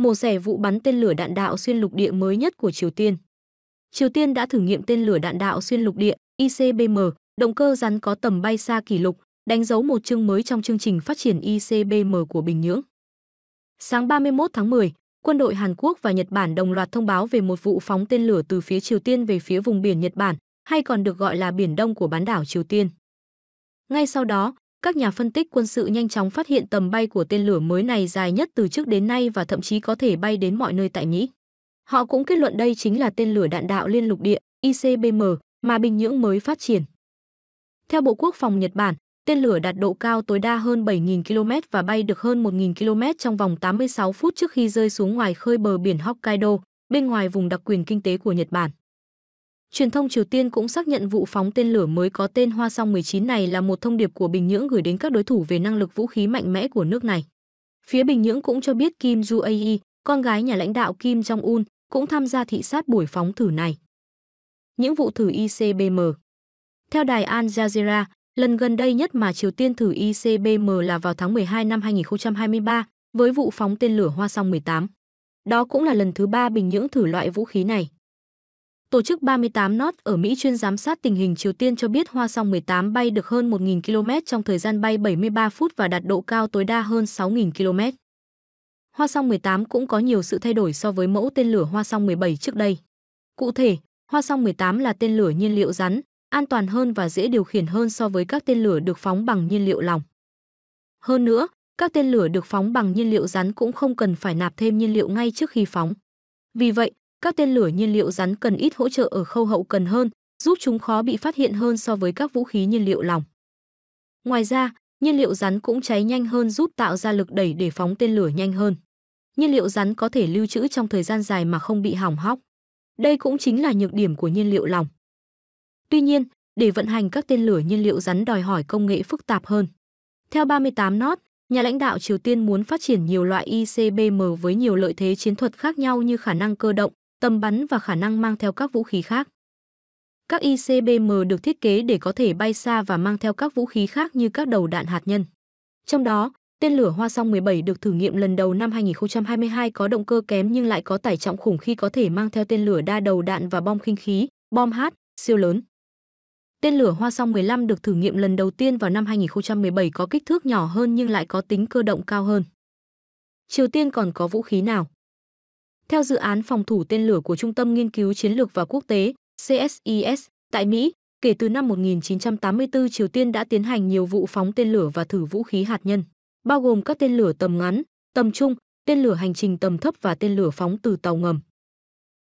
mổ xẻ vụ bắn tên lửa đạn đạo xuyên lục địa mới nhất của Triều Tiên. Triều Tiên đã thử nghiệm tên lửa đạn đạo xuyên lục địa ICBM, động cơ rắn có tầm bay xa kỷ lục, đánh dấu một chương mới trong chương trình phát triển ICBM của Bình Nhưỡng. Sáng 31 tháng 10, quân đội Hàn Quốc và Nhật Bản đồng loạt thông báo về một vụ phóng tên lửa từ phía Triều Tiên về phía vùng biển Nhật Bản, hay còn được gọi là Biển Đông của bán đảo Triều Tiên. Ngay sau đó, các nhà phân tích quân sự nhanh chóng phát hiện tầm bay của tên lửa mới này dài nhất từ trước đến nay và thậm chí có thể bay đến mọi nơi tại Mỹ. Họ cũng kết luận đây chính là tên lửa đạn đạo liên lục địa ICBM mà Bình Nhưỡng mới phát triển. Theo Bộ Quốc phòng Nhật Bản, tên lửa đạt độ cao tối đa hơn 7.000 km và bay được hơn 1.000 km trong vòng 86 phút trước khi rơi xuống ngoài khơi bờ biển Hokkaido, bên ngoài vùng đặc quyền kinh tế của Nhật Bản. Truyền thông Triều Tiên cũng xác nhận vụ phóng tên lửa mới có tên Hoa Song 19 này là một thông điệp của Bình Nhưỡng gửi đến các đối thủ về năng lực vũ khí mạnh mẽ của nước này. Phía Bình Nhưỡng cũng cho biết Kim Ju Ae, con gái nhà lãnh đạo Kim Jong-un, cũng tham gia thị sát buổi phóng thử này. Những vụ thử ICBM Theo đài Al Jazeera, lần gần đây nhất mà Triều Tiên thử ICBM là vào tháng 12 năm 2023 với vụ phóng tên lửa Hoa Song 18. Đó cũng là lần thứ ba Bình Nhưỡng thử loại vũ khí này. Tổ chức 38 North ở Mỹ chuyên giám sát tình hình Triều Tiên cho biết Hoa Song 18 bay được hơn 1.000 km trong thời gian bay 73 phút và đạt độ cao tối đa hơn 6.000 km. Hoa Song 18 cũng có nhiều sự thay đổi so với mẫu tên lửa Hoa Song 17 trước đây. Cụ thể, Hoa Song 18 là tên lửa nhiên liệu rắn, an toàn hơn và dễ điều khiển hơn so với các tên lửa được phóng bằng nhiên liệu lỏng. Hơn nữa, các tên lửa được phóng bằng nhiên liệu rắn cũng không cần phải nạp thêm nhiên liệu ngay trước khi phóng. Vì vậy, các tên lửa nhiên liệu rắn cần ít hỗ trợ ở khâu hậu cần hơn, giúp chúng khó bị phát hiện hơn so với các vũ khí nhiên liệu lỏng. Ngoài ra, nhiên liệu rắn cũng cháy nhanh hơn giúp tạo ra lực đẩy để phóng tên lửa nhanh hơn. Nhiên liệu rắn có thể lưu trữ trong thời gian dài mà không bị hỏng hóc. Đây cũng chính là nhược điểm của nhiên liệu lỏng. Tuy nhiên, để vận hành các tên lửa nhiên liệu rắn đòi hỏi công nghệ phức tạp hơn. Theo 38 Not, nhà lãnh đạo Triều Tiên muốn phát triển nhiều loại ICBM với nhiều lợi thế chiến thuật khác nhau như khả năng cơ động, tầm bắn và khả năng mang theo các vũ khí khác. Các ICBM được thiết kế để có thể bay xa và mang theo các vũ khí khác như các đầu đạn hạt nhân. Trong đó, tên lửa Hoa Song 17 được thử nghiệm lần đầu năm 2022 có động cơ kém nhưng lại có tải trọng khủng khi có thể mang theo tên lửa đa đầu đạn và bom khinh khí, bom H, siêu lớn. Tên lửa Hoa Song 15 được thử nghiệm lần đầu tiên vào năm 2017 có kích thước nhỏ hơn nhưng lại có tính cơ động cao hơn. Triều Tiên còn có vũ khí nào? Theo dự án phòng thủ tên lửa của Trung tâm Nghiên cứu Chiến lược và Quốc tế CSIS tại Mỹ, kể từ năm 1984 Triều Tiên đã tiến hành nhiều vụ phóng tên lửa và thử vũ khí hạt nhân, bao gồm các tên lửa tầm ngắn, tầm trung, tên lửa hành trình tầm thấp và tên lửa phóng từ tàu ngầm.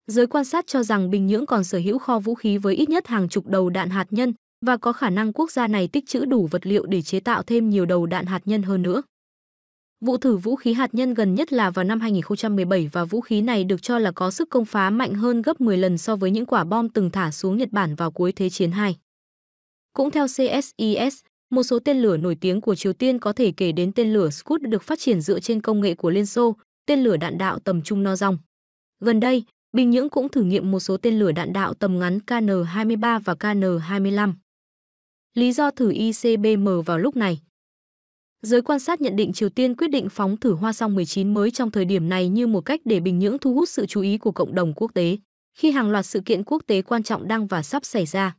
Giới quan sát cho rằng Bình Nhưỡng còn sở hữu kho vũ khí với ít nhất hàng chục đầu đạn hạt nhân và có khả năng quốc gia này tích trữ đủ vật liệu để chế tạo thêm nhiều đầu đạn hạt nhân hơn nữa. Vụ thử vũ khí hạt nhân gần nhất là vào năm 2017 và vũ khí này được cho là có sức công phá mạnh hơn gấp 10 lần so với những quả bom từng thả xuống Nhật Bản vào cuối Thế chiến II. Cũng theo CSIS, một số tên lửa nổi tiếng của Triều Tiên có thể kể đến tên lửa Scud được phát triển dựa trên công nghệ của Liên Xô, tên lửa đạn đạo tầm trung no dòng. Gần đây, Bình Nhưỡng cũng thử nghiệm một số tên lửa đạn đạo tầm ngắn KN-23 và KN-25. Lý do thử ICBM vào lúc này Giới quan sát nhận định Triều Tiên quyết định phóng thử Hoa Song 19 mới trong thời điểm này như một cách để Bình Nhưỡng thu hút sự chú ý của cộng đồng quốc tế, khi hàng loạt sự kiện quốc tế quan trọng đang và sắp xảy ra.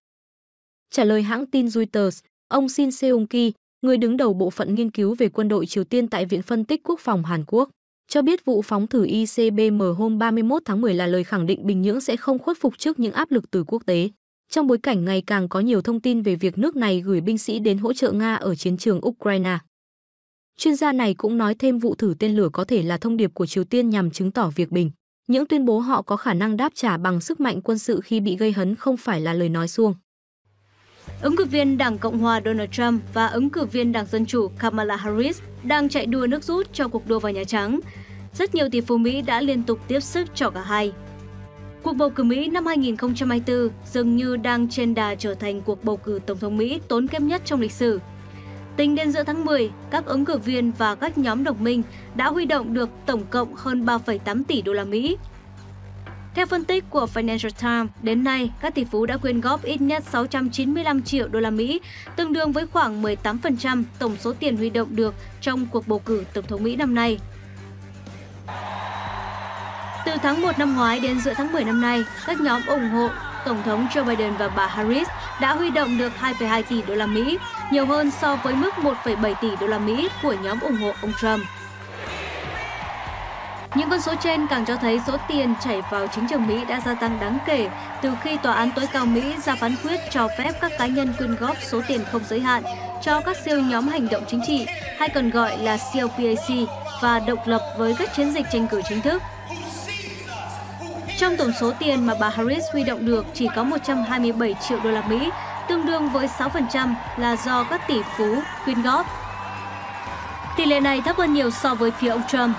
Trả lời hãng tin Reuters, ông Shin Seung Ki, người đứng đầu bộ phận nghiên cứu về quân đội Triều Tiên tại Viện Phân tích Quốc phòng Hàn Quốc, cho biết vụ phóng thử ICBM hôm 31 tháng 10 là lời khẳng định Bình Nhưỡng sẽ không khuất phục trước những áp lực từ quốc tế. Trong bối cảnh ngày càng có nhiều thông tin về việc nước này gửi binh sĩ đến hỗ trợ Nga ở chiến trường Ukraine. Chuyên gia này cũng nói thêm vụ thử tên lửa có thể là thông điệp của Triều Tiên nhằm chứng tỏ việc bình. Những tuyên bố họ có khả năng đáp trả bằng sức mạnh quân sự khi bị gây hấn không phải là lời nói suông. Ứng cử viên Đảng Cộng hòa Donald Trump và ứng cử viên Đảng Dân chủ Kamala Harris đang chạy đua nước rút cho cuộc đua vào Nhà Trắng. Rất nhiều tỷ phú Mỹ đã liên tục tiếp sức cho cả hai. Cuộc bầu cử Mỹ năm 2024 dường như đang trên đà trở thành cuộc bầu cử Tổng thống Mỹ tốn kém nhất trong lịch sử Tính đến giữa tháng 10, các ứng cử viên và các nhóm đồng minh đã huy động được tổng cộng hơn 3,8 tỷ đô la Mỹ. Theo phân tích của Financial Times, đến nay các tỷ phú đã quyên góp ít nhất 695 triệu đô la Mỹ, tương đương với khoảng 18% tổng số tiền huy động được trong cuộc bầu cử tổng thống Mỹ năm nay. Từ tháng 1 năm ngoái đến giữa tháng 10 năm nay, các nhóm ủng hộ Tổng thống Joe Biden và bà Harris đã huy động được 2,2 tỷ đô la Mỹ, nhiều hơn so với mức 1,7 tỷ đô la Mỹ của nhóm ủng hộ ông Trump. Những con số trên càng cho thấy số tiền chảy vào chính trường Mỹ đã gia tăng đáng kể từ khi Tòa án tối cao Mỹ ra phán quyết cho phép các cá nhân quyên góp số tiền không giới hạn cho các siêu nhóm hành động chính trị, hay còn gọi là CLPAC, và độc lập với các chiến dịch tranh cử chính thức. Trong tổng số tiền mà bà Harris huy động được chỉ có 127 triệu đô la Mỹ, tương đương với 6% là do các tỷ phú quyên góp. Tỷ lệ này thấp hơn nhiều so với phía ông Trump.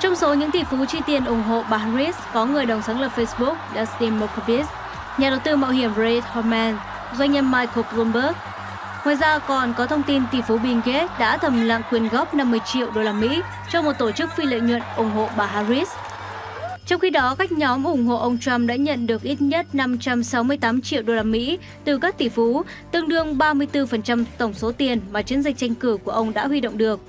Trong số những tỷ phú chi tiền ủng hộ bà Harris có người đồng sáng lập Facebook Dustin Moskovitz, nhà đầu tư mạo hiểm Ray Horman, doanh nhân Michael Bloomberg. Ngoài ra còn có thông tin tỷ phú Bill Gates đã thầm lặng quyên góp 50 triệu đô la Mỹ cho một tổ chức phi lợi nhuận ủng hộ bà Harris. Trong khi đó, các nhóm ủng hộ ông Trump đã nhận được ít nhất 568 triệu đô la Mỹ từ các tỷ phú, tương đương 34% tổng số tiền mà chiến dịch tranh cử của ông đã huy động được.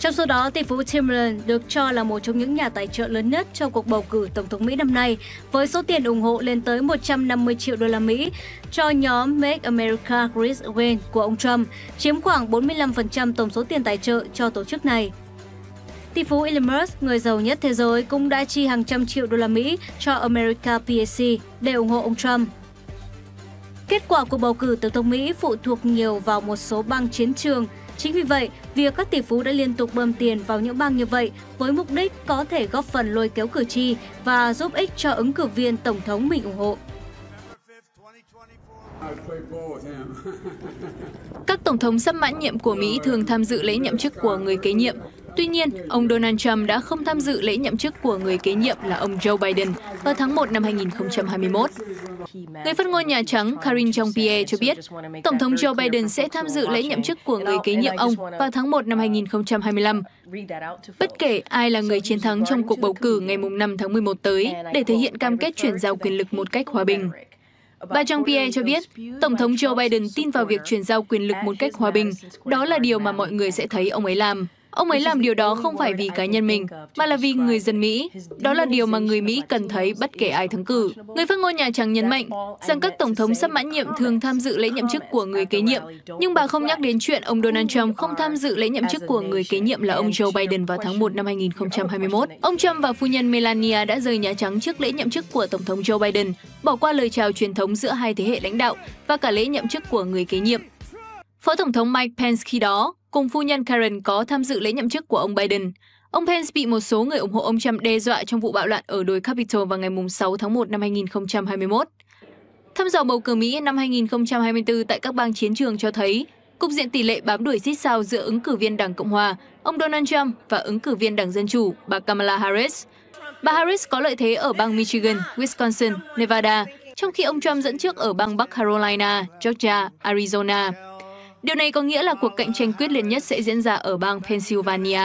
Trong số đó, tỷ phú Timberland được cho là một trong những nhà tài trợ lớn nhất cho cuộc bầu cử Tổng thống Mỹ năm nay, với số tiền ủng hộ lên tới 150 triệu đô la Mỹ cho nhóm Make America Great Again của ông Trump, chiếm khoảng 45% tổng số tiền tài trợ cho tổ chức này. Tỷ phú Elon Musk, người giàu nhất thế giới, cũng đã chi hàng trăm triệu đô la Mỹ cho America PAC để ủng hộ ông Trump. Kết quả cuộc bầu cử tổng thống Mỹ phụ thuộc nhiều vào một số bang chiến trường. Chính vì vậy, việc các tỷ phú đã liên tục bơm tiền vào những bang như vậy với mục đích có thể góp phần lôi kéo cử tri và giúp ích cho ứng cử viên tổng thống mình ủng hộ. Các tổng thống sắp mãn nhiệm của Mỹ thường tham dự lễ nhậm chức của người kế nhiệm. Tuy nhiên, ông Donald Trump đã không tham dự lễ nhậm chức của người kế nhiệm là ông Joe Biden vào tháng 1 năm 2021. Người phát ngôn Nhà Trắng Karine Jean-Pierre cho biết, Tổng thống Joe Biden sẽ tham dự lễ nhậm chức của người kế nhiệm ông vào tháng 1 năm 2025, bất kể ai là người chiến thắng trong cuộc bầu cử ngày 5 tháng 11 tới để thể hiện cam kết chuyển giao quyền lực một cách hòa bình. Bà Jean-Pierre cho biết, Tổng thống Joe Biden tin vào việc chuyển giao quyền lực một cách hòa bình, đó là điều mà mọi người sẽ thấy ông ấy làm. Ông ấy làm điều đó không phải vì cá nhân mình, mà là vì người dân Mỹ. Đó là điều mà người Mỹ cần thấy bất kể ai thắng cử. Người phát ngôn Nhà Trắng nhấn mạnh rằng các tổng thống sắp mãn nhiệm thường tham dự lễ nhậm chức của người kế nhiệm, nhưng bà không nhắc đến chuyện ông Donald Trump không tham dự lễ nhậm chức của người kế nhiệm là ông Joe Biden vào tháng 1 năm 2021. Ông Trump và phu nhân Melania đã rời Nhà Trắng trước lễ nhậm chức của Tổng thống Joe Biden, bỏ qua lời chào truyền thống giữa hai thế hệ lãnh đạo và cả lễ nhậm chức của người kế nhiệm. Phó Tổng thống Mike Pence khi đó cùng phu nhân Karen có tham dự lễ nhậm chức của ông Biden. Ông Pence bị một số người ủng hộ ông Trump đe dọa trong vụ bạo loạn ở đồi Capitol vào ngày 6 tháng 1 năm 2021. Thăm dò bầu cử Mỹ năm 2024 tại các bang chiến trường cho thấy cục diện tỷ lệ bám đuổi xít sao giữa ứng cử viên Đảng Cộng Hòa, ông Donald Trump và ứng cử viên Đảng Dân Chủ, bà Kamala Harris. Bà Harris có lợi thế ở bang Michigan, Wisconsin, Nevada, trong khi ông Trump dẫn trước ở bang Bắc Carolina, Georgia, Arizona. Điều này có nghĩa là cuộc cạnh tranh quyết liệt nhất sẽ diễn ra ở bang Pennsylvania.